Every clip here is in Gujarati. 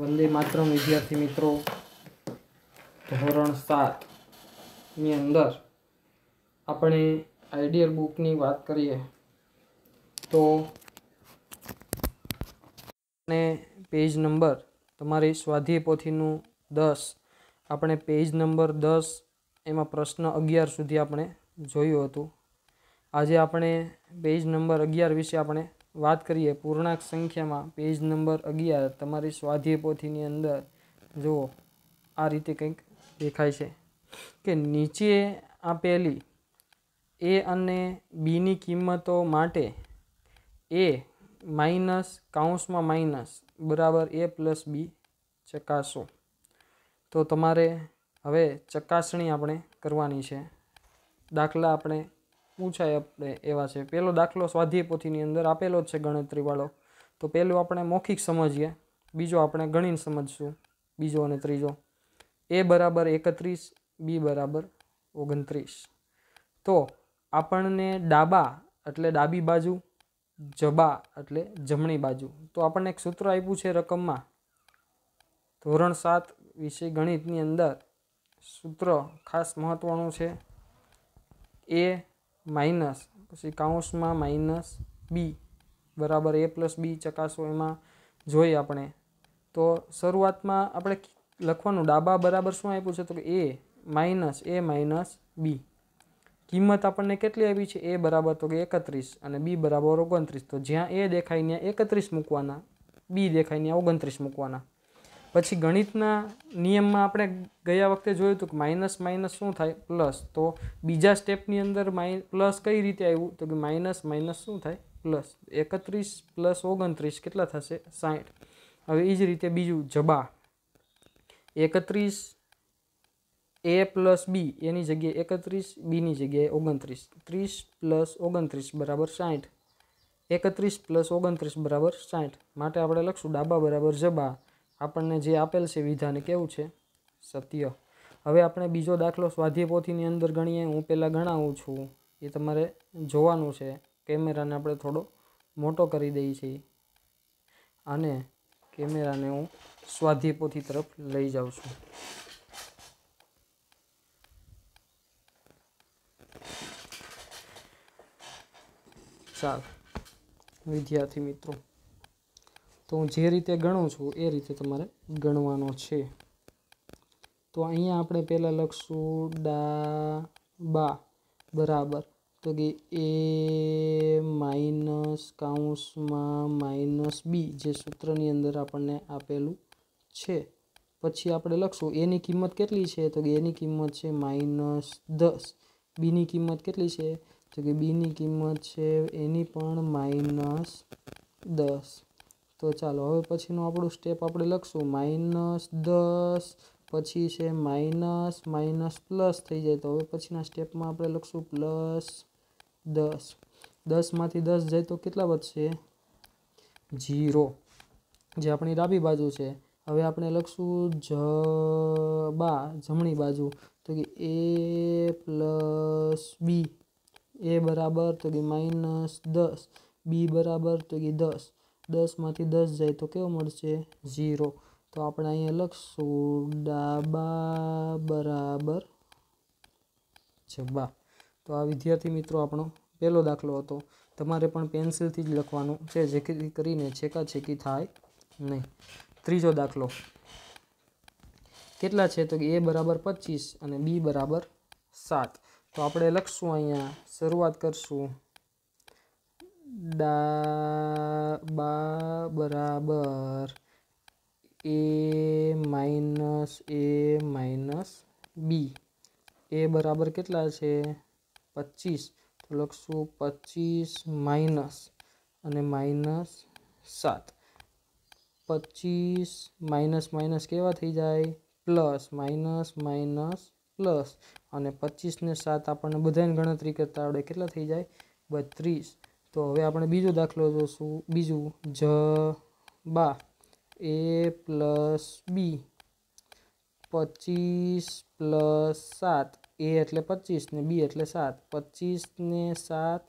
વંદે માતરમ વિદ્યાર્થી મિત્રો ધોરણ સાતની અંદર આપણે આઈડિયલ બુકની વાત કરીએ તો અને પેજ નંબર તમારી સ્વાધ્યાય પોથીનું દસ આપણે પેજ નંબર દસ એમાં પ્રશ્ન અગિયાર સુધી આપણે જોયું હતું આજે આપણે પેજ નંબર અગિયાર વિશે આપણે વાત કરીએ પૂર્ણાંક સંખ્યામાં પેજ નંબર અગિયાર તમારી સ્વાધ્યાય પોથીની અંદર જુઓ આ રીતે કંઈક દેખાય છે કે નીચે આપેલી એ અને બીની કિંમતો માટે એ માઇનસ કાઉન્સમાં માઇનસ બરાબર એ પ્લસ બી ચકાસો તો તમારે હવે ચકાસણી આપણે કરવાની છે દાખલા આપણે પૂછાય આપણે એવા છે પહેલો દાખલો સ્વાધ્યાય પોથીની અંદર આપેલો જ છે ગણતરીવાળો તો પહેલું આપણે મૌખિક સમજીએ બીજો આપણે ગણીને સમજશું બીજો અને ત્રીજો એ બરાબર એકત્રીસ બી બરાબર ઓગણત્રીસ તો આપણને ડાબા એટલે ડાબી બાજુ જબા એટલે જમણી બાજુ તો આપણને એક સૂત્ર આપ્યું છે રકમમાં ધોરણ સાત વિષય ગણિતની અંદર સૂત્ર ખાસ મહત્ત્વનું છે એ માઇનસ પછી કાઉન્સમાં માઇનસ બી બરાબર એ પ્લસ બી ચકાસો એમાં જોઈએ આપણે તો શરૂઆતમાં આપણે લખવાનું ડાબા બરાબર શું આપ્યું છે તો કે એ માઇનસ એ માઇનસ બી કિંમત આપણને કેટલી આવી છે એ બરાબર તો કે એકત્રીસ અને બી બરાબર ઓગણત્રીસ તો જ્યાં એ દેખાય ત્યાં એકત્રીસ મૂકવાના બી દેખાય ત્યાં ઓગણત્રીસ મૂકવાના પછી ગણિતના નિયમમાં આપણે ગયા વખતે જોયું હતું કે માઇનસ માઇનસ શું થાય પ્લસ તો બીજા સ્ટેપની અંદર માઇ પ્લસ કઈ રીતે આવ્યું તો કે માઇનસ માઇનસ શું થાય પ્લસ એકત્રીસ પ્લસ ઓગણત્રીસ કેટલા થશે સાઠ હવે એ જ રીતે બીજું જબા એકત્રીસ એ પ્લસ બી એની જગ્યાએ એકત્રીસ બીની જગ્યાએ ઓગણત્રીસ ત્રીસ પ્લસ ઓગણત્રીસ બરાબર સાઠ એકત્રીસ પ્લસ ઓગણત્રીસ બરાબર સાઠ માટે આપણે લખશું ડાબા બરાબર જબા આપણને જે આપેલ છે વિધાને કેવું છે સત્ય હવે આપણે બીજો દાખલો સ્વાધ્યાય પોથીની અંદર ગણીએ હું પહેલાં ગણાવું છું એ તમારે જોવાનું છે કેમેરાને આપણે થોડો મોટો કરી દઈએ છીએ અને કેમેરાને હું સ્વાધ્યાય પોથી તરફ લઈ જાઉં છું સારું વિદ્યાર્થી મિત્રો તો હું જે રીતે ગણું છું એ રીતે તમારે ગણવાનો છે તો અહીંયા આપણે પહેલાં લખશું ડા બા બરાબર તો કે એ માઇનસ કાઉન્સમાં માઇનસ બી જે સૂત્રની અંદર આપણને આપેલું છે પછી આપણે લખશું એની કિંમત કેટલી છે તો કે એની કિંમત છે માઇનસ દસ બીની કિંમત કેટલી છે તો કે બીની કિંમત છે એની પણ માઇનસ દસ તો ચાલો હવે પછીનું આપણું સ્ટેપ આપણે લખશું માઇનસ દસ પછી છે માઇનસ માઇનસ પ્લસ થઈ જાય તો હવે પછીના સ્ટેપમાં આપણે લખશું પ્લસ દસ દસમાંથી દસ જાય તો કેટલા વધશે જીરો જે આપણી ડાબી બાજુ છે હવે આપણે લખશું જ બા જમણી બાજુ તો કે એ પ્લસ બી એ બરાબર તો કે માઇનસ દસ બી બરાબર તો કે દસ દસમાંથી દસ જાય તો કેવો મળશે ઝીરો તો આપણે અહીંયા લખશું ડાબા બરાબર જબા તો આ વિદ્યાર્થી મિત્રો આપણો પહેલો દાખલો હતો તમારે પણ પેન્સિલથી જ લખવાનું છે જેથી કરીને છેકાછેકી થાય નહીં ત્રીજો દાખલો કેટલા છે તો કે એ બરાબર પચીસ અને બી બરાબર સાત તો આપણે લખશું અહીંયા શરૂઆત કરશું ડા બા બરાબર એ માઇનસ એ માઇનસ બી એ બરાબર કેટલા છે પચીસ તો લખશું પચીસ માઇનસ અને માઇનસ સાત પચીસ માઇનસ માઇનસ કેવા થઈ જાય પ્લસ માઇનસ માઇનસ પ્લસ અને પચીસને સાત આપણને બધાની ગણતરી કરતા આવડે કેટલા થઈ જાય બત્રીસ તો હવે આપણે બીજો દાખલો જોશું બીજું જ બા એ પ્લસ બી પચીસ પ્લસ સાત એ એટલે પચીસ ને બી એટલે સાત પચીસ ને સાત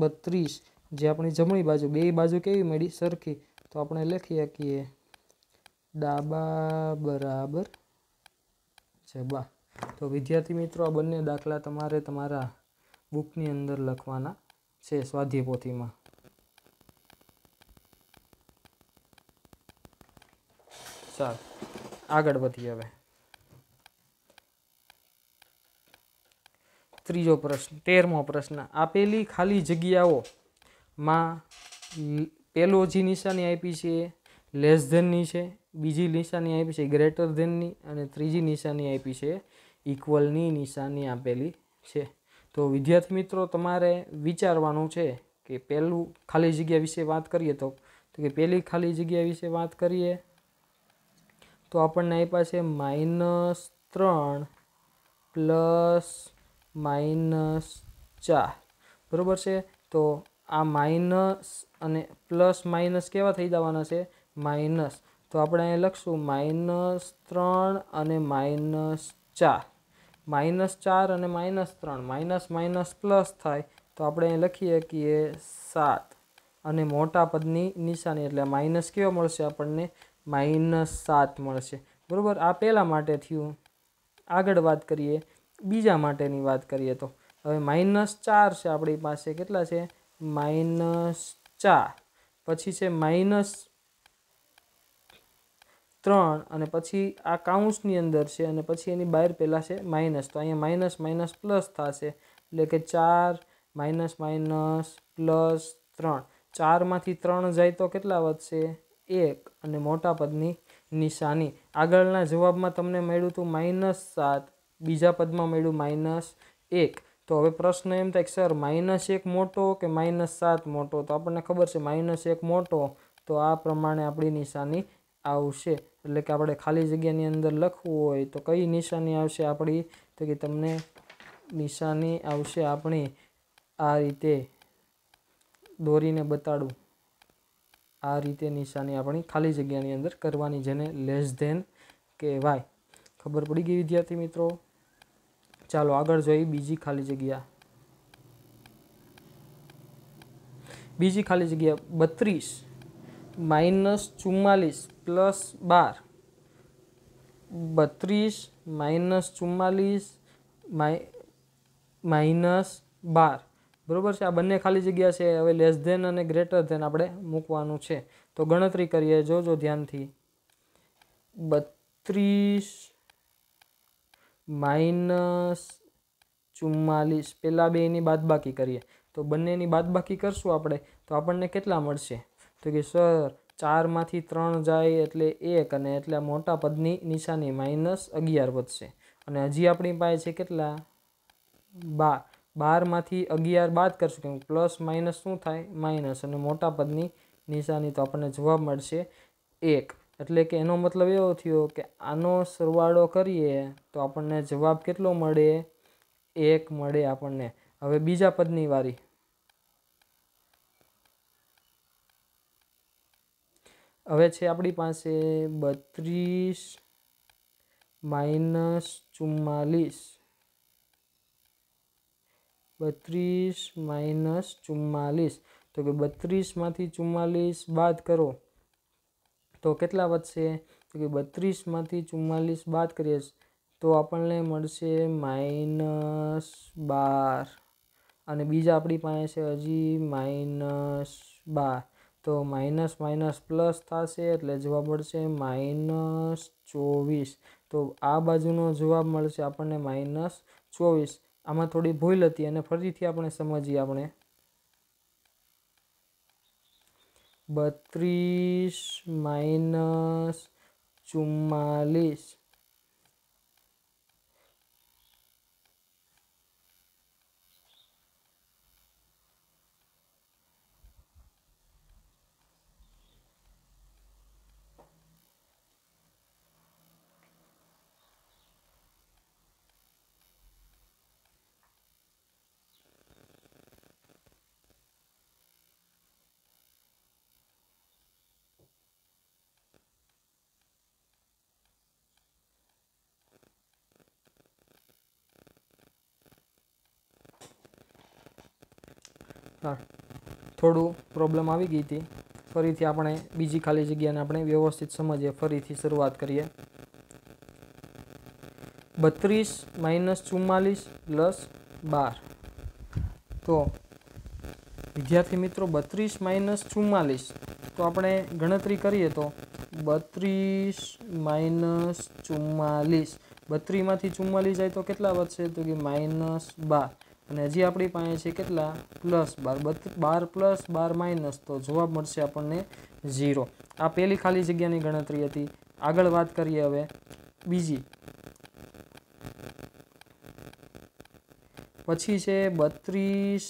બત્રીસ જે આપણી જમણી બાજુ બે બાજુ કેવી મળી સરખી તો આપણે લખી શકીએ ડાબા બરાબર જબા તો વિદ્યાર્થી મિત્રો આ બંને દાખલા તમારે તમારા બુકની અંદર લખવાના છે સ્વાધ્યાય પોથીમાં ચાલ આગળ વધીએ હવે ત્રીજો પ્રશ્ન તેરમો પ્રશ્ન આપેલી ખાલી જગ્યાઓમાં પહેલો જે નિશાની આપી છે લેસ ધેનની છે બીજી નિશાની આપી છે ગ્રેટર ધેનની અને ત્રીજી નિશાની આપી છે ઇક્વલની નિશાની આપેલી છે તો વિદ્યાર્થી મિત્રો તમારે વિચારવાનું છે કે પહેલું ખાલી જગ્યા વિશે વાત કરીએ તો કે પહેલી ખાલી જગ્યા વિશે વાત કરીએ તો આપણને આપ્યા છે માઇનસ ત્રણ પ્લસ માઇનસ ચાર બરાબર છે તો આ માઇનસ અને પ્લસ માઇનસ કેવા થઈ જવાના છે માઇનસ તો આપણે અહીંયા લખશું માઇનસ ત્રણ અને માઇનસ ચાર માઇનસ ચાર અને માઇનસ ત્રણ માઇનસ માઇનસ પ્લસ થાય તો આપણે અહીં લખીએ કે સાત અને મોટા પદની નિશાની એટલે માઇનસ કેવો મળશે આપણને માઇનસ સાત મળશે બરાબર આ પહેલાં માટે થયું આગળ વાત કરીએ બીજા માટેની વાત કરીએ તો હવે માઇનસ ચાર છે આપણી પાસે કેટલા છે માઇનસ ચાર પછી છે માઇનસ ત્રણ અને પછી આ કાઉન્ટ્સની અંદર છે અને પછી એની બહાર પહેલાં છે માઇનસ તો અહીંયા માઇનસ માઇનસ પ્લસ થશે એટલે કે ચાર માઇનસ માઇનસ પ્લસ ત્રણ ચારમાંથી ત્રણ જાય તો કેટલા વધશે એક અને મોટા પદની નિશાની આગળના જવાબમાં તમને મળ્યું હતું માઇનસ સાત બીજા પદમાં મળ્યું માઇનસ એક તો હવે પ્રશ્ન એમ થાય કે સર માઇનસ એક મોટો કે માઇનસ સાત મોટો તો આપણને ખબર છે માઇનસ એક મોટો તો આ પ્રમાણે આપણી નિશાની આવશે એટલે કે આપણે ખાલી જગ્યાની અંદર લખવું હોય તો કઈ નિશાની આવશે આપણી તો કે તમને નિશાની આવશે આપણી આ રીતે દોરીને બતાડું આ રીતે નિશાની આપણી ખાલી જગ્યાની અંદર કરવાની જેને લેસ ધેન કહેવાય ખબર પડી ગઈ વિદ્યાર્થી મિત્રો ચાલો આગળ જોઈએ બીજી ખાલી જગ્યા બીજી ખાલી જગ્યા બત્રીસ માઇનસ ચુમ્માલીસ પ્લસ બાર બત્રીસ માઇનસ ચુમ્માલીસ માઇનસ બાર બરાબર છે આ બંને ખાલી જગ્યા છે હવે લેસ ધેન અને ગ્રેટર ધેન આપણે મૂકવાનું છે તો ગણતરી કરીએ જોજો ધ્યાનથી બત્રીસ માઇનસ ચુમ્માલીસ પહેલાં બે એની બાદબાકી કરીએ તો બંનેની બાદબાકી કરશું આપણે તો આપણને કેટલા મળશે તો કે સર ચારમાંથી ત્રણ જાય એટલે એક અને એટલે મોટા પદની નિશાની માઇનસ અગિયાર વધશે અને હજી આપણી પાસે છે કેટલા બાર બારમાંથી અગિયાર બાદ કરશું કેમ પ્લસ માઇનસ શું થાય માઇનસ અને મોટા પદની નિશાની તો આપણને જવાબ મળશે એક એટલે કે એનો મતલબ એવો થયો કે આનો સરવાળો કરીએ તો આપણને જવાબ કેટલો મળે એક મળે આપણને હવે બીજા પદની વારી હવે છે આપણી પાસે બત્રીસ માઇનસ ચુમ્માલીસ બત્રીસ માઇનસ ચુમ્માલીસ તો કે બત્રીસમાંથી ચુમ્માલીસ બાદ કરો તો કેટલા વધશે તો કે બત્રીસમાંથી ચુમ્માલીસ બાદ કરીએ તો આપણને મળશે માઇનસ બાર અને બીજા આપણી પાસે છે હજી માઇનસ બાર તો માઇનસ માઇનસ પ્લસ થશે એટલે જોવા મળશે માઇનસ ચોવીસ તો આ બાજુનો જવાબ મળશે આપણને માઇનસ ચોવીસ આમાં થોડી ભૂલ હતી અને ફરીથી આપણે સમજીએ આપણે બત્રીસ માઇનસ ચુમ્માલીસ થોડું પ્રોબ્લેમ આવી ગઈ હતી ફરીથી આપણે બીજી ખાલી જગ્યાને આપણે વ્યવસ્થિત સમજીએ ફરીથી શરૂઆત કરીએ બત્રીસ માઇનસ ચુમ્માલીસ પ્લસ બાર તો વિદ્યાર્થી મિત્રો બત્રીસ માઇનસ ચુમ્માલીસ તો આપણે ગણતરી કરીએ તો બત્રીસ માઇનસ ચુમ્માલીસ બત્રીસમાંથી ચુમ્માલીસ જાય તો કેટલા વધશે તો કે માઇનસ બાર અને હજી આપણી પાસે છે કેટલા પ્લસ બાર બાર પ્લસ બાર માઇનસ તો જવાબ મળશે આપણને ઝીરો આ પહેલી ખાલી જગ્યાની ગણતરી હતી આગળ વાત કરીએ હવે બીજી પછી છે બત્રીસ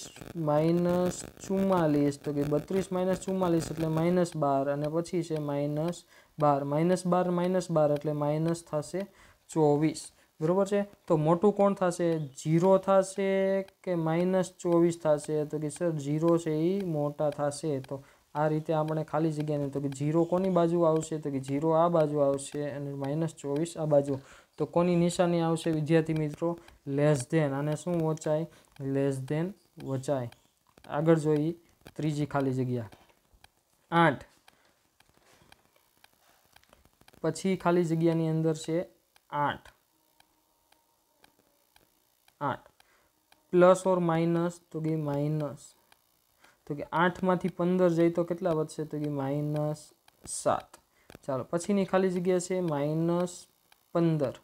માઇનસ ચુમ્માલીસ તો કે બત્રીસ માઇનસ ચુમ્માલીસ એટલે માઇનસ બાર અને પછી છે માઇનસ બાર માઇનસ બાર માઇનસ બાર એટલે માઇનસ થશે ચોવીસ બરાબર છે તો મોટું કોણ થશે જીરો થશે કે માઇનસ ચોવીસ થશે તો કે સર જીરો છે એ મોટા થશે તો આ રીતે આપણે ખાલી જગ્યાને તો કે જીરો કોની બાજુ આવશે તો કે જીરો આ બાજુ આવશે અને માઇનસ ચોવીસ આ બાજુ તો કોની નિશાની આવશે વિદ્યાર્થી મિત્રો લેસ ધેન અને શું વચાય લેસ ધેન વચાય આગળ જોઈએ ત્રીજી ખાલી જગ્યા આઠ પછી ખાલી જગ્યાની અંદર છે આઠ આઠ પ્લસ ઓર માઇનસ તો કે માઇનસ તો કે આઠમાંથી પંદર જઈ તો કેટલા વધશે તો કે માઇનસ સાત ચાલો પછીની ખાલી જગ્યા છે માઇનસ પંદર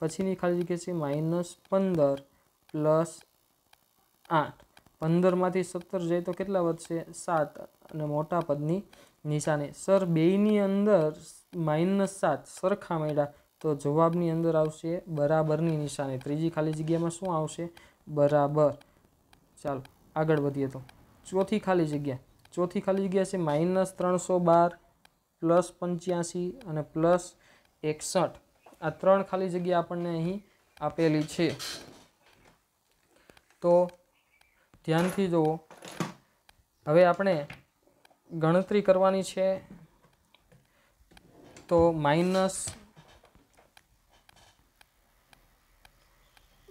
પછીની ખાલી જગ્યા છે માઇનસ પંદર પ્લસ આઠ પંદરમાંથી સત્તર જઈ તો કેટલા વધશે સાત અને મોટા પદની નિશાની સર બેયની અંદર માઇનસ સાત સરખા મળ્યા તો જવાબની અંદર આવશે બરાબરની નિશાની ત્રીજી ખાલી જગ્યામાં શું આવશે બરાબર ચાલો આગળ વધીએ તો ચોથી ખાલી જગ્યા ચોથી ખાલી જગ્યા છે માઇનસ ત્રણસો બાર પ્લસ પંચ્યાસી અને પ્લસ એકસઠ આ ત્રણ ખાલી જગ્યા આપણને અહીં આપેલી છે તો ધ્યાનથી જુઓ હવે આપણે ગણતરી કરવાની છે તો માઇનસ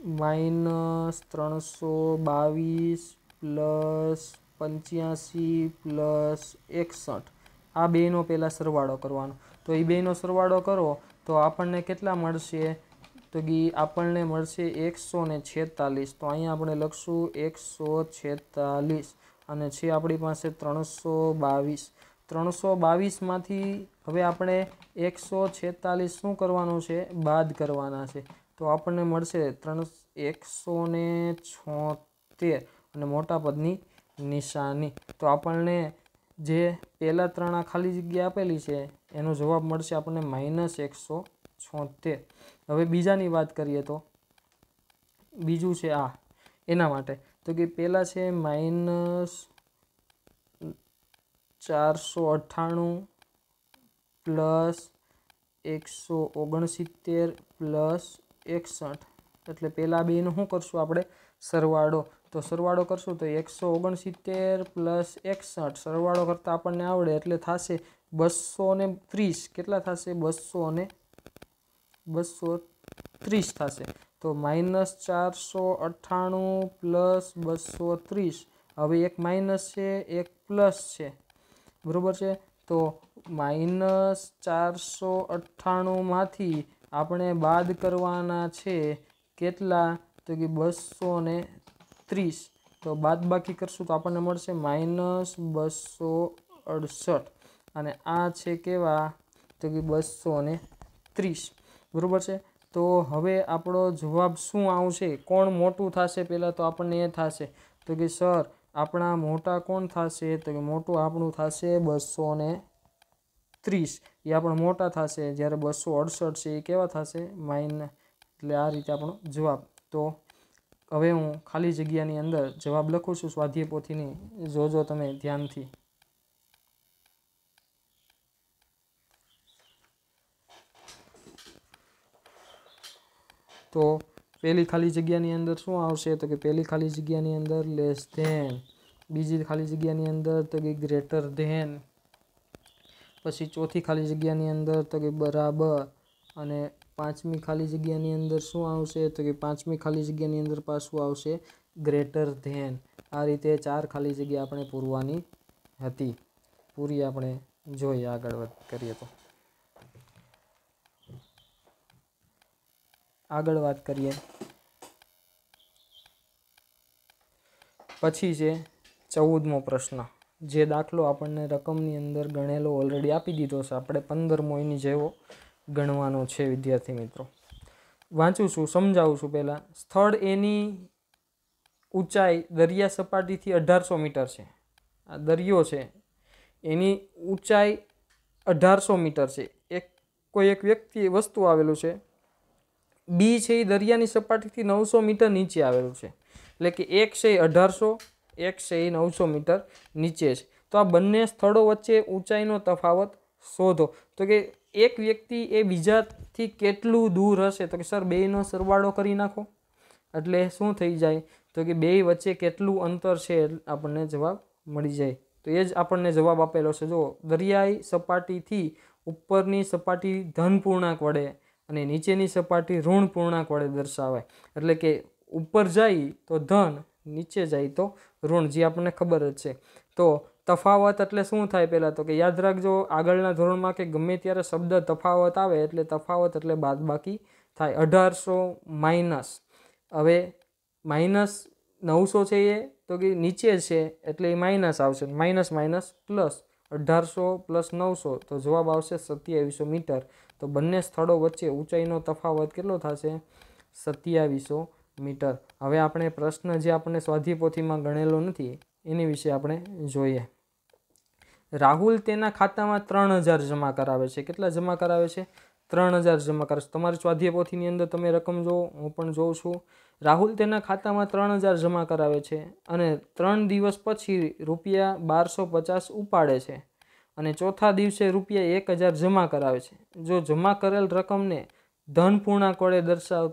માઇનસ ત્રણસો બાવીસ પ્લસ પંચ્યાસી પ્લસ એકસઠ આ બેનો પહેલાં સરવાળો કરવાનો તો એ બેનો સરવાળો કરો તો આપણને કેટલા મળશે તો કે આપણને મળશે એકસો ને છેતાલીસ તો અહીંયા આપણે લખશું એકસો છેતાલીસ અને છે આપણી પાસે ત્રણસો બાવીસ ત્રણસો બાવીસમાંથી હવે આપણે એકસો છેતાલીસ શું કરવાનું છે બાદ કરવાના છે તો આપણને મળશે ત્રણ એકસો ને છોતેર અને મોટા પદની નિશાની તો આપણને જે પહેલાં ત્રણ આ ખાલી જગ્યા આપેલી છે એનો જવાબ મળશે આપણને માઇનસ એકસો છોતેર હવે બીજાની વાત કરીએ તો બીજું છે આ એના માટે તો કે પહેલાં છે માઇનસ ચારસો અઠ્ઠાણું પ્લસ એકસો ઓગણસિત્તેર પ્લસ એકસઠ એટલે પહેલાં બેનું શું કરશું આપણે સરવાળો તો સરવાળો કરશું તો એકસો ઓગણસિત્તેર પ્લસ એકસઠ સરવાળો કરતાં આપણને આવડે એટલે થશે બસો ને ત્રીસ કેટલા થશે બસો અને બસો ત્રીસ થશે તો માઇનસ ચારસો અઠ્ઠાણું પ્લસ બસો ત્રીસ હવે એક માઇનસ છે એક પ્લસ છે બરાબર છે તો માઇનસ ચારસો અઠ્ઠાણુંમાંથી આપણે બાદ કરવાના છે કેટલા તો કે બસો ને ત્રીસ તો બાદ બાકી કરશું તો આપણને મળશે માઇનસ બસો અડસઠ અને આ છે કેવા તો કે બસો ને ત્રીસ બરાબર છે તો હવે આપણો જવાબ શું આવશે કોણ મોટું થશે પહેલાં તો આપણને એ થશે તો કે સર આપણા મોટા કોણ થશે તો કે મોટું આપણું થશે બસો ને ત્રીસ એ આપણો મોટા થશે જ્યારે બસો અડસઠ છે એ કેવા થશે માઇન એટલે આ રીતે આપણો જવાબ તો હવે હું ખાલી જગ્યાની અંદર જવાબ લખું છું સ્વાધ્યાય પોથીની જોજો તમે ધ્યાનથી તો પહેલી ખાલી જગ્યાની અંદર શું આવશે તો કે પહેલી ખાલી જગ્યાની અંદર લેસ ધેન બીજી ખાલી જગ્યાની અંદર તો કે ગ્રેટર ધેન પછી ચોથી ખાલી જગ્યાની અંદર તો કે બરાબર અને પાંચમી ખાલી જગ્યાની અંદર શું આવશે તો કે પાંચમી ખાલી જગ્યાની અંદર પાછું આવશે ગ્રેટર ધેન આ રીતે ચાર ખાલી જગ્યા આપણે પૂરવાની હતી પૂરી આપણે જોઈએ આગળ વાત કરીએ તો આગળ વાત કરીએ પછી છે ચૌદમો પ્રશ્ન જે દાખલો આપણને રકમની અંદર ગણેલો ઓલરેડી આપી દીધો છે આપણે પંદરમો એની જેવો ગણવાનો છે વિદ્યાર્થી મિત્રો વાંચું છું સમજાવું છું પહેલાં સ્થળ એની ઊંચાઈ દરિયા સપાટીથી અઢારસો મીટર છે આ દરિયો છે એની ઊંચાઈ અઢારસો મીટર છે એક કોઈ એક વ્યક્તિ વસ્તુ આવેલું છે બી છે એ દરિયાની સપાટીથી નવસો મીટર નીચે આવેલું છે એટલે કે એક છે એ અઢારસો એક છે એ નવસો મીટર નીચે છે તો આ બંને સ્થળો વચ્ચે ઊંચાઈનો તફાવત શોધો તો કે એક વ્યક્તિ એ બીજાથી કેટલું દૂર હશે તો કે સર બેયનો સરવાળો કરી નાખો એટલે શું થઈ જાય તો કે બે વચ્ચે કેટલું અંતર છે આપણને જવાબ મળી જાય તો એ જ આપણને જવાબ આપેલો છે જો દરિયાઈ સપાટીથી ઉપરની સપાટી ધન પૂર્ણાંક વડે અને નીચેની સપાટી ઋણ પૂર્ણાંક વડે દર્શાવાય એટલે કે ઉપર જાય તો ધન નીચે જાય તો ઋણ જે આપણને ખબર જ છે તો તફાવત એટલે શું થાય પહેલાં તો કે યાદ રાખજો આગળના ધોરણમાં કે ગમે ત્યારે શબ્દ તફાવત આવે એટલે તફાવત એટલે બાદબાકી થાય અઢારસો માઇનસ હવે માઇનસ નવસો છે એ તો કે નીચે છે એટલે એ માઇનસ આવશે માઇનસ માઇનસ પ્લસ અઢારસો પ્લસ નવસો તો જવાબ આવશે સત્યાવીસો મીટર તો બંને સ્થળો વચ્ચે ઊંચાઈનો તફાવત કેટલો થશે સત્યાવીસો મીટર હવે આપણે પ્રશ્ન જે આપણને સ્વાધ્યાય પોથીમાં ગણેલો નથી એની વિશે આપણે જોઈએ રાહુલ તેના ખાતામાં ત્રણ હજાર જમા કરાવે છે કેટલા જમા કરાવે છે ત્રણ હજાર જમા કરાવે છે તમારી સ્વાધ્યાય પોથીની અંદર તમે રકમ જોવો હું પણ જોઉં છું રાહુલ તેના ખાતામાં ત્રણ હજાર જમા કરાવે છે અને ત્રણ દિવસ પછી રૂપિયા બારસો પચાસ ઉપાડે છે અને ચોથા દિવસે રૂપિયા એક હજાર જમા કરાવે છે જો જમા કરેલ રકમને ધન પૂર્ણાંક વડે દર્શાવ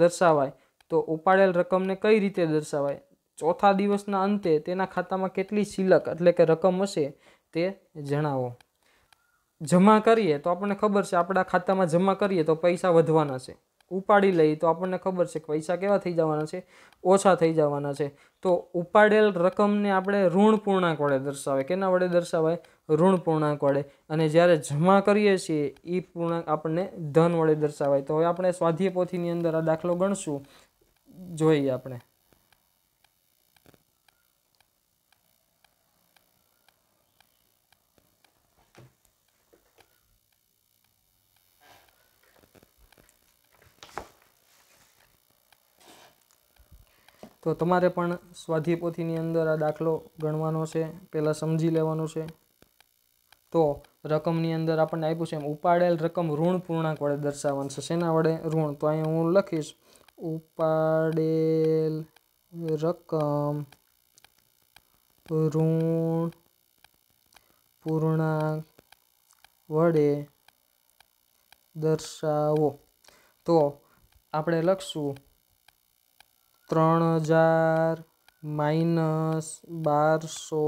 દર્શાવાય તો ઉપાડેલ રકમને કઈ રીતે દર્શાવાય ચોથા દિવસના અંતે તેના ખાતામાં કેટલી સિલક એટલે કે રકમ હશે તે જણાવો જમા કરીએ તો આપણને ખબર છે આપણા ખાતામાં જમા કરીએ તો પૈસા વધવાના છે ઉપાડી લઈએ તો આપણને ખબર છે કે પૈસા કેવા થઈ જવાના છે ઓછા થઈ જવાના છે તો ઉપાડેલ રકમને આપણે ઋણ પૂર્ણાંક વડે દર્શાવે કેના વડે દર્શાવાય ઋણ પૂર્ણાંક વડે અને જ્યારે જમા કરીએ છીએ એ પૂર્ણાંક આપણને ધન વડે દર્શાવાય તો હવે આપણે સ્વાધ્યાય પોથીની અંદર આ દાખલો ગણશું જોઈએ આપણે તો તમારે પણ સ્વાધ્યાય પોથીની અંદર આ દાખલો ગણવાનો છે પહેલાં સમજી લેવાનું છે તો રકમની અંદર આપણને આપ્યું છે એમ ઉપાડેલ રકમ ઋણ પૂર્ણાંક વડે દર્શાવવાનું છે શેના વડે ઋણ તો અહીંયા હું લખીશ ઉપાડેલ રકમ ઋણ પૂર્ણાંક વડે દર્શાવો તો આપણે લખશું ત્રણ હજાર માઇનસ બારસો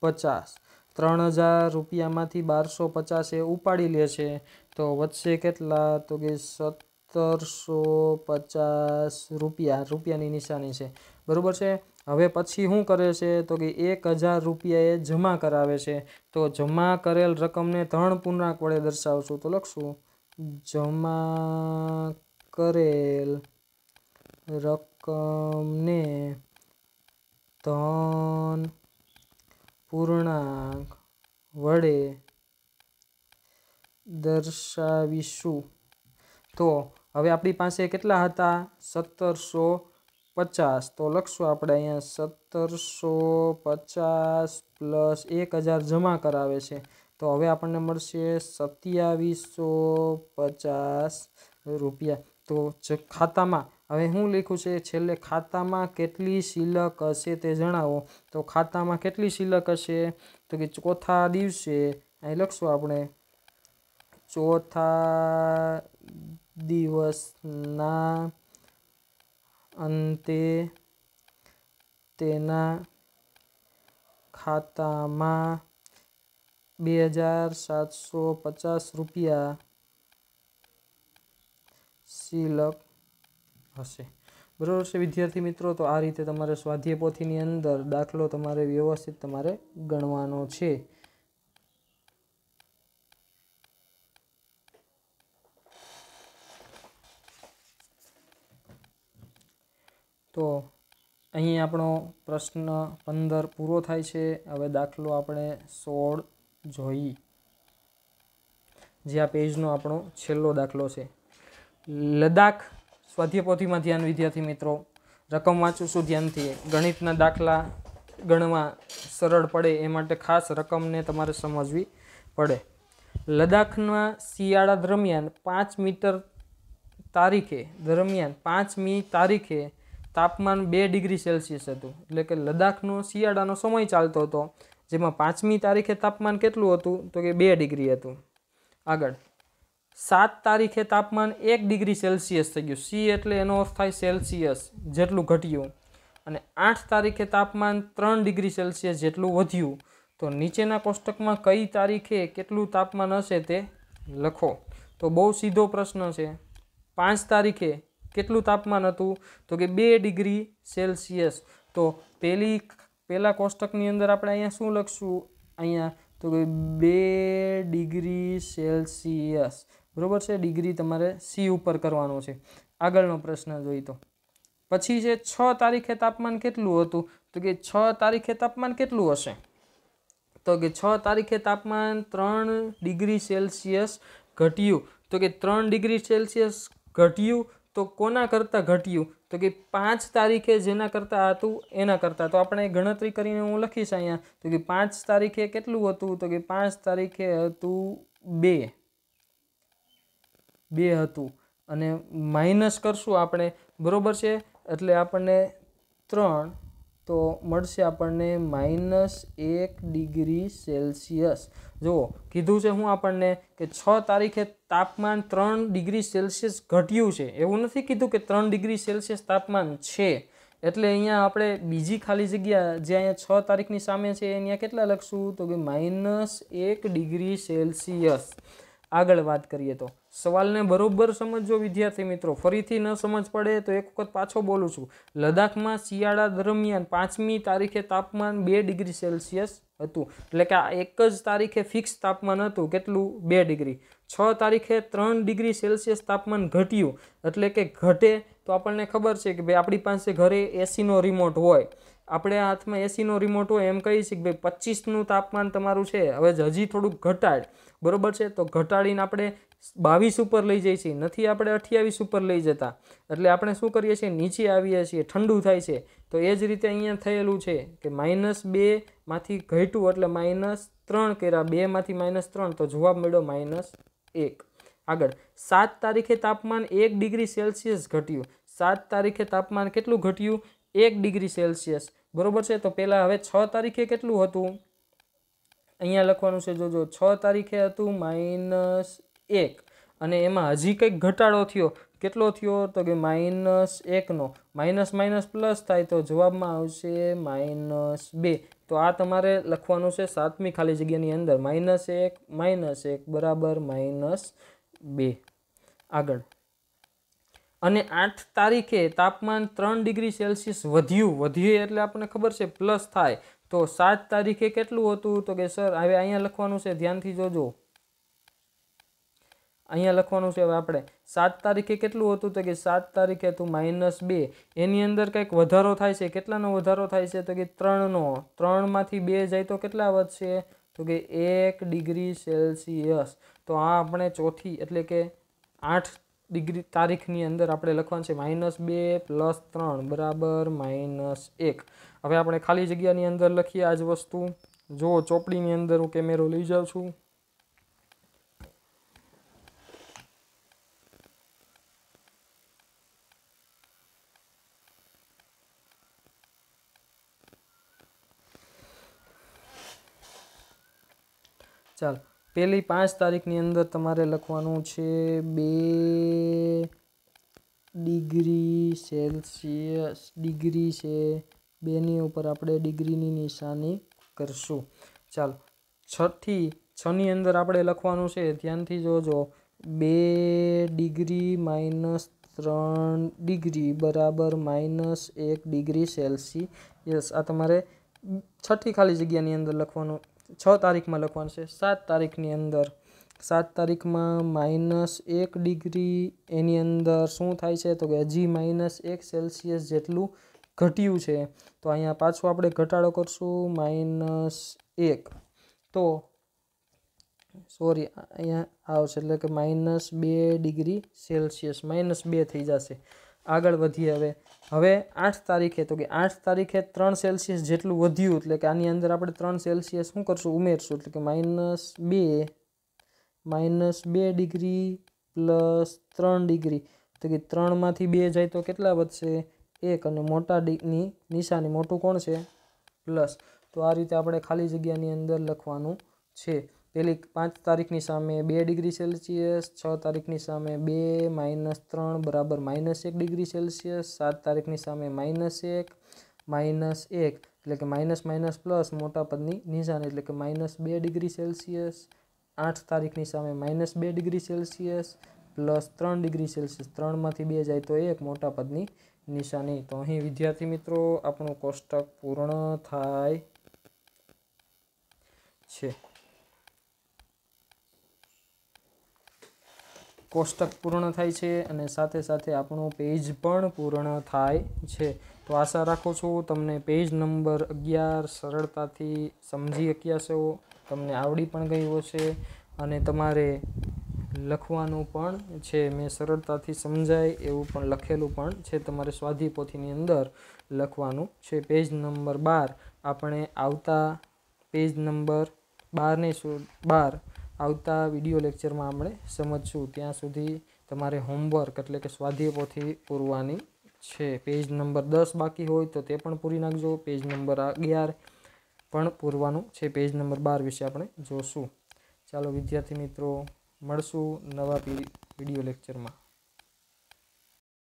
પચાસ ત્રણ હજાર રૂપિયામાંથી બારસો પચાસ એ ઉપાડી લે છે તો વધશે કેટલા તો કે સત સત્તરસો પચાસ રૂપિયા રૂપિયાની નિશાની છે બરાબર છે હવે પછી શું કરે છે તો કે એક હજાર રૂપિયા એ જમા કરાવે છે તો જમા કરેલ રકમને ત્રણ પૂર્ણાંક વડે દર્શાવશું તો લખશું જમા કરેલ રકમને ધન પૂર્ણાંક વડે દર્શાવીશું તો હવે આપણી પાસે કેટલા હતા સત્તરસો પચાસ તો લખશું આપણે અહીંયા સત્તરસો પચાસ પ્લસ એક હજાર જમા કરાવે છે તો હવે આપણને મળશે સત્યાવીસો પચાસ રૂપિયા તો ખાતામાં હવે હું લખું છે છેલ્લે ખાતામાં કેટલી શિલક હશે તે જણાવો તો ખાતામાં કેટલી શિલક હશે તો કે ચોથા દિવસે અહીં લખશું આપણે ચોથા દિવસના અંતે તેના ખાતામાં બે હજાર સાતસો પચાસ રૂપિયા સિલક હશે બરાબર છે વિદ્યાર્થી મિત્રો તો આ રીતે તમારે સ્વાધ્યાય પોથીની અંદર દાખલો તમારે વ્યવસ્થિત તમારે ગણવાનો છે તો અહીં આપણો પ્રશ્ન પંદર પૂરો થાય છે હવે દાખલો આપણે સોળ જોઈ જે આ પેજનો આપણો છેલ્લો દાખલો છે લદ્દાખ સ્વાધ્યપોથીમાં ધ્યાન વિદ્યાર્થી મિત્રો રકમ વાંચું છું ધ્યાનથી ગણિતના દાખલા ગણવા સરળ પડે એ માટે ખાસ રકમને તમારે સમજવી પડે લદાખના શિયાળા દરમિયાન પાંચ મીટર તારીખે દરમિયાન પાંચમી તારીખે તાપમાન બે ડિગ્રી સેલ્સિયસ હતું એટલે કે લદ્દાખનો શિયાળાનો સમય ચાલતો હતો જેમાં પાંચમી તારીખે તાપમાન કેટલું હતું તો કે બે ડિગ્રી હતું આગળ સાત તારીખે તાપમાન એક ડિગ્રી સેલ્સિયસ થઈ ગયું સી એટલે એનો અર્થ થાય સેલ્સિયસ જેટલું ઘટ્યું અને આઠ તારીખે તાપમાન ત્રણ ડિગ્રી સેલ્સિયસ જેટલું વધ્યું તો નીચેના કોષ્ટકમાં કઈ તારીખે કેટલું તાપમાન હશે તે લખો તો બહુ સીધો પ્રશ્ન છે પાંચ તારીખે કેટલું તાપમાન હતું તો કે બે ડિગ્રી સેલ્સિયસ તો પહેલી પહેલાં કોષ્ટકની અંદર આપણે અહીંયા શું લખશું અહીંયા તો કે બે ડિગ્રી સેલ્સિયસ બરાબર છે ડિગ્રી તમારે સી ઉપર કરવાનો છે આગળનો પ્રશ્ન જોઈએ તો પછી છે છ તારીખે તાપમાન કેટલું હતું તો કે છ તારીખે તાપમાન કેટલું હશે તો કે છ તારીખે તાપમાન ત્રણ ડિગ્રી સેલ્સિયસ ઘટ્યું તો કે ત્રણ ડિગ્રી સેલ્સિયસ ઘટ્યું તો કોના કરતાં ઘટ્યું તો કે પાંચ તારીખે જેના કરતાં હતું એના કરતાં તો આપણે ગણતરી કરીને હું લખીશ અહીંયા તો કે પાંચ તારીખે કેટલું હતું તો કે પાંચ તારીખે હતું બે બે હતું અને માઇનસ કરશું આપણે બરાબર છે એટલે આપણને ત્રણ તો મળશે આપણને માઇનસ એક ડિગ્રી સેલ્સિયસ જુઓ કીધું છે હું આપણને કે છ તારીખે તાપમાન ત્રણ ડિગ્રી સેલ્સિયસ ઘટ્યું છે એવું નથી કીધું કે ત્રણ ડિગ્રી સેલ્સિયસ તાપમાન છે એટલે અહીંયા આપણે બીજી ખાલી જગ્યા જે અહીંયા છ તારીખની સામે છે અહીંયા કેટલા લખશું તો કે માઇનસ એક ડિગ્રી સેલ્સિયસ આગળ વાત કરીએ તો સવાલને બરોબર સમજો વિદ્યાર્થી મિત્રો ફરીથી ન સમજ પડે તો એક વખત પાછો બોલું છું લદ્દાખમાં શિયાળા દરમિયાન પાંચમી તારીખે તાપમાન બે ડિગ્રી સેલ્સિયસ હતું એટલે કે આ એક જ તારીખે ફિક્સ તાપમાન હતું કેટલું બે ડિગ્રી છ તારીખે ત્રણ ડિગ્રી સેલ્સિયસ તાપમાન ઘટ્યું એટલે કે ઘટે તો આપણને ખબર છે કે ભાઈ આપણી પાસે ઘરે એસીનો રિમોટ હોય આપણે હાથમાં એસીનો રિમોટ હોય એમ કહીએ છીએ કે ભાઈ પચીસનું તાપમાન તમારું છે હવે હજી થોડુંક ઘટાડ બરોબર છે તો ઘટાડીને આપણે બાવીસ ઉપર લઈ જઈએ છીએ નથી આપણે અઠ્યાવીસ ઉપર લઈ જતા એટલે આપણે શું કરીએ છીએ નીચે આવીએ છીએ ઠંડુ થાય છે તો એ જ રીતે અહીંયા થયેલું છે કે માઇનસ બેમાંથી ઘટ્યું એટલે માઇનસ ત્રણ કર્યા બેમાંથી માઇનસ ત્રણ તો જવાબ મળ્યો માઇનસ એક આગળ સાત તારીખે તાપમાન એક ડિગ્રી સેલ્સિયસ ઘટ્યું સાત તારીખે તાપમાન કેટલું ઘટ્યું એક ડિગ્રી સેલ્સિયસ બરોબર છે તો પહેલાં હવે છ તારીખે કેટલું હતું અહીંયા લખવાનું છે જોજો છ તારીખે હતું માઇનસ એક અને એમાં હજી કંઈક ઘટાડો થયો કેટલો થયો તો કે માઇનસ એકનો માઇનસ માઇનસ પ્લસ થાય તો જવાબમાં આવશે માઇનસ બે તો આ તમારે લખવાનું છે સાતમી ખાલી જગ્યાની અંદર માઇનસ એક માઇનસ એક બરાબર માઇનસ બે આગળ અને આઠ તારીખે તાપમાન ત્રણ ડિગ્રી સેલ્સિયસ વધ્યું વધ્યું એટલે આપણને ખબર છે પ્લસ થાય તો સાત તારીખે કેટલું હતું તો કે સર હવે અહીંયા લખવાનું છે ધ્યાનથી જોજો અહીંયા લખવાનું છે હવે આપણે સાત તારીખે કેટલું હતું તો કે સાત તારીખે હતું માઇનસ બે એની અંદર કંઈક વધારો થાય છે કેટલાનો વધારો થાય છે તો કે ત્રણનો ત્રણમાંથી બે જાય તો કેટલા વધશે તો કે એક ડિગ્રી સેલ્સિયસ તો આ આપણે ચોથી એટલે કે આઠ ડિગ્રી તારીખની અંદર આપણે લખવાનું છે માઇનસ બે પ્લસ ત્રણ બરાબર માઇનસ એક હવે આપણે ખાલી જગ્યાની અંદર લખીએ આ જ વસ્તુ જો ચોપડીની અંદર હું કેમેરો લઈ જાઉં છું ચાલ પહેલી પાંચ તારીખની અંદર તમારે લખવાનું છે બે ડિગ્રી સેલ્સિયસ ડિગ્રી છે બેની ઉપર આપણે ડિગ્રીની નિશાની કરશું ચાલો છથી છની અંદર આપણે લખવાનું છે ધ્યાનથી જોજો બે ડિગ્રી માઇનસ ત્રણ ડિગ્રી બરાબર માઇનસ એક ડિગ્રી સેલ્સિયસ આ તમારે છઠ્ઠી ખાલી જગ્યાની અંદર લખવાનું છ તારીખમાં લખવાનું છે સાત તારીખની અંદર સાત તારીખમાં માઇનસ એક ડિગ્રી એની અંદર શું થાય છે તો કે હજી માઇનસ એક સેલ્સિયસ જેટલું ઘટ્યું છે તો અહીંયા પાછું આપણે ઘટાડો કરશું માઇનસ એક તો સોરી અહીંયા આવશે એટલે કે માઇનસ બે ડિગ્રી સેલ્સિયસ માઇનસ બે થઈ જશે આગળ વધીએ હવે હવે આઠ તારીખે તો કે આઠ તારીખે ત્રણ સેલ્સિયસ જેટલું વધ્યું એટલે કે આની અંદર આપણે ત્રણ સેલ્સિયસ શું કરશું ઉમેરશું એટલે કે માઇનસ બે માઇનસ બે ડિગ્રી પ્લસ ત્રણ ડિગ્રી તો કે ત્રણમાંથી બે જાય તો કેટલા વધશે એક અને મોટા ડીની નિશાની મોટું કોણ છે પ્લસ તો આ રીતે આપણે ખાલી જગ્યાની અંદર લખવાનું છે પેલી પાંચ તારીખની સામે બે ડિગ્રી સેલ્સિયસ છ તારીખની સામે બે માઇનસ ત્રણ બરાબર માઇનસ એક ડિગ્રી સેલ્સિયસ સાત તારીખની સામે માઇનસ એક માઇનસ એક એટલે કે માઇનસ માઇનસ પ્લસ મોટા પદની નિશાન એટલે કે માઇનસ બે ડિગ્રી સેલ્સિયસ આઠ તારીખની સામે માઇનસ બે ડિગ્રી સેલ્સિયસ પ્લસ ત્રણ ડિગ્રી સેલ્સિયસ ત્રણમાંથી બે જાય તો એક મોટા પદની નિશાની તો અહીં વિદ્યાર્થી મિત્રો આપણું કોષ્ટક પૂર્ણ થાય છે કોષ્ટક પૂર્ણ થાય છે અને સાથે સાથે આપણો પેજ પણ પૂર્ણ થાય છે તો આશા રાખું છું તમને પેજ નંબર અગિયાર સરળતાથી સમજી શક્યા છો તમને આવડી પણ ગયું હશે અને તમારે લખવાનું પણ છે મેં સરળતાથી સમજાય એવું પણ લખેલું પણ છે તમારે સ્વાધી પોથીની અંદર લખવાનું છે પેજ નંબર બાર આપણે આવતા પેજ નંબર બારને બાર આવતા વિડીયો લેક્ચરમાં આપણે સમજશું ત્યાં સુધી તમારે હોમવર્ક એટલે કે સ્વાધ્યાય પોથી પૂરવાની છે પેજ નંબર દસ બાકી હોય તો તે પણ પૂરી નાખજો પેજ નંબર અગિયાર પણ પૂરવાનું છે પેજ નંબર બાર વિશે આપણે જોશું ચાલો વિદ્યાર્થી મિત્રો મળશું નવા વિડીયો લેક્ચરમાં